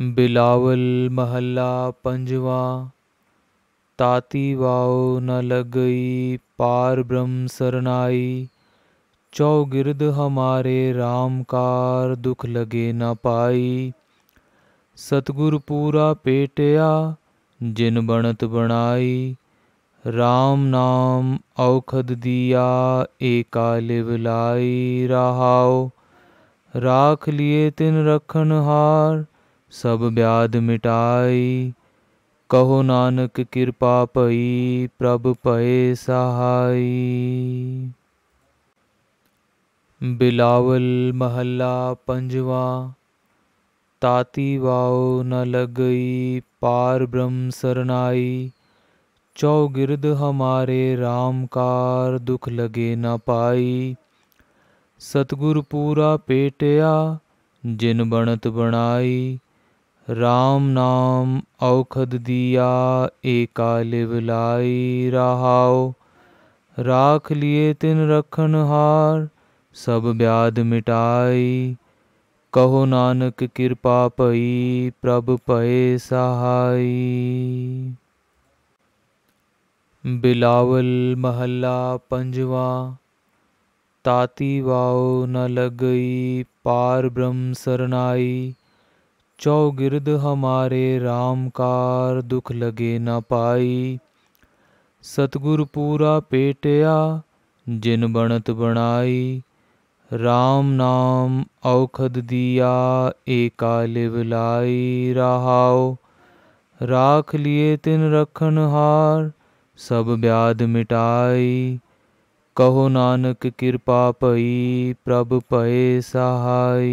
बिलावल महला पंजवा ताती वाओ न लग गई पार ब्रह्म सरनाई चौगिर्द हमारे राम कार दुख लगे न पाई सतगुर पूरा पेटया जिन बणत बनाई राम नाम औखद दिया एका लिवलाई राहाओ राख लिए तिन रखन हार सब ब्याद मिटाई कहो नानक कृपा पई प्रभ पये सहाय बिलावल महल्ला पंजवा ताती वाओ न लगई पार ब्रह्म सरनाई चौगिर्द हमारे राम कार दुख लगे न पाई सतगुर पूरा पेटया जिन बणत बनाई राम नाम औखद दिया एकाले बिलाई रहाओ राख लिए तिन रखन हार सब ब्याद मिटाई कहो नानक कृपा पई प्रभ पय सहाय बिलावल महल्ला पंजवा ताती वाओ न लग गई पार ब्रह्म सरनाई चौगिर्द हमारे राम कार दुख लगे न पाई सतगुर पूरा पेटया जिन बणत बनाई राम नाम औखद दिया एका लिवलाई रहाओ राख लिए तिन रखन हार सब ब्याद मिटाई कहो नानक कृपा पई प्रभ पय सहाई